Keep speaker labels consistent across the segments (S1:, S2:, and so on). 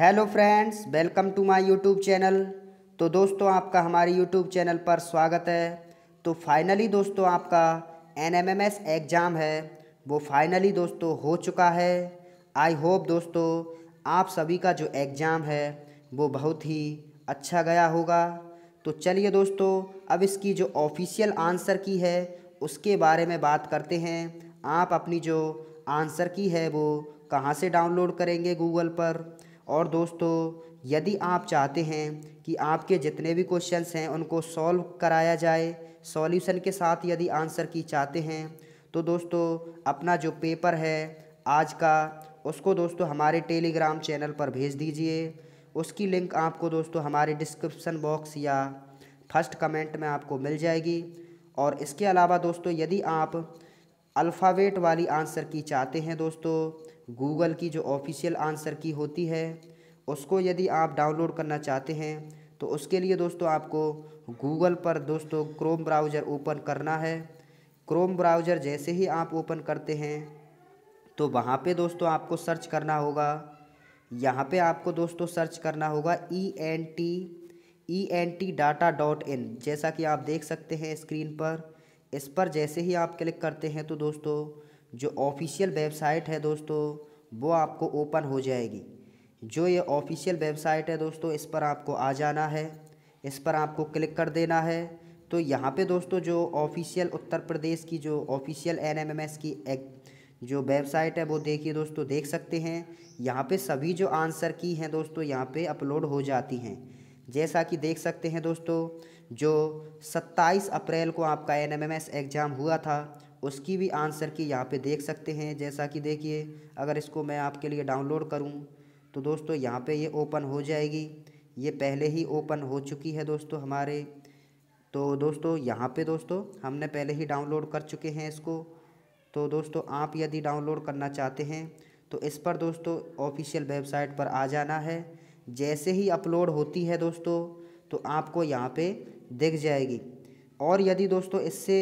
S1: Hello friends welcome to my YouTube channel तो दोस्तों आपका हमारे यूट्यूब चैनल पर स्वागत है तो फाइनली दोस्तों आपका एनएमएमएस एग्ज़ाम है वो फाइनली दोस्तों हो चुका है आई होप दोस्तों आप सभी का जो एग्ज़ाम है वो बहुत ही अच्छा गया होगा तो चलिए दोस्तों अब इसकी जो ऑफिशियल आंसर की है उसके बारे में बात करते हैं आप अपनी जो आंसर की है वो कहाँ से डाउनलोड करेंगे गूगल पर और दोस्तों यदि आप चाहते हैं कि आपके जितने भी क्वेश्चंस हैं उनको सॉल्व कराया जाए सॉल्यूशन के साथ यदि आंसर की चाहते हैं तो दोस्तों अपना जो पेपर है आज का उसको दोस्तों हमारे टेलीग्राम चैनल पर भेज दीजिए उसकी लिंक आपको दोस्तों हमारे डिस्क्रिप्शन बॉक्स या फर्स्ट कमेंट में आपको मिल जाएगी और इसके अलावा दोस्तों यदि आप अल्फ़ावेट वाली आंसर की चाहते हैं दोस्तों गूगल की जो ऑफिशियल आंसर की होती है उसको यदि आप डाउनलोड करना चाहते हैं तो उसके लिए दोस्तों आपको गूगल पर दोस्तों क्रोम ब्राउज़र ओपन करना है क्रोम ब्राउज़र जैसे ही आप ओपन करते हैं तो वहाँ पे दोस्तों आपको सर्च करना होगा यहाँ पे आपको दोस्तों सर्च करना होगा E N T E N T data dot in जैसा कि आप देख सकते हैं स्क्रीन पर इस पर जैसे ही आप क्लिक करते हैं तो दोस्तों जो ऑफिशियल वेबसाइट है दोस्तों वो आपको ओपन हो जाएगी जो ये ऑफिशियल वेबसाइट है दोस्तों इस पर आपको आ जाना है इस पर आपको क्लिक कर देना है तो यहाँ पे दोस्तों जो ऑफिशियल उत्तर प्रदेश की जो ऑफिशियल एनएमएमएस की एक जो वेबसाइट है वो देखिए दोस्तों देख सकते हैं यहाँ पे सभी जो आंसर की हैं दोस्तों यहाँ पे अपलोड हो जाती हैं जैसा कि देख सकते हैं दोस्तों जो सत्ताईस अप्रैल को आपका एस एग्ज़ाम हुआ था उसकी भी आंसर की यहाँ पे देख सकते हैं जैसा कि देखिए अगर इसको मैं आपके लिए डाउनलोड करूँ तो दोस्तों यहाँ पे ये ओपन हो जाएगी ये पहले ही ओपन हो चुकी है दोस्तों हमारे तो दोस्तों यहाँ पे दोस्तों हमने पहले ही डाउनलोड कर चुके हैं इसको तो दोस्तों आप यदि डाउनलोड करना चाहते हैं तो इस पर दोस्तों ऑफिशियल वेबसाइट पर आ जाना है जैसे ही अपलोड होती है दोस्तों तो आपको यहाँ पे दिख जाएगी और यदि दोस्तों इससे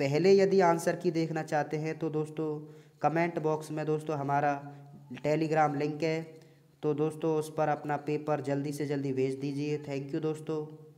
S1: पहले हम्म। यदि आंसर की देखना चाहते हैं तो दोस्तों कमेंट बॉक्स में दोस्तों हमारा टेलीग्राम लिंक है तो दोस्तों उस पर अपना पेपर जल्दी से जल्दी भेज दीजिए थैंक यू दोस्तों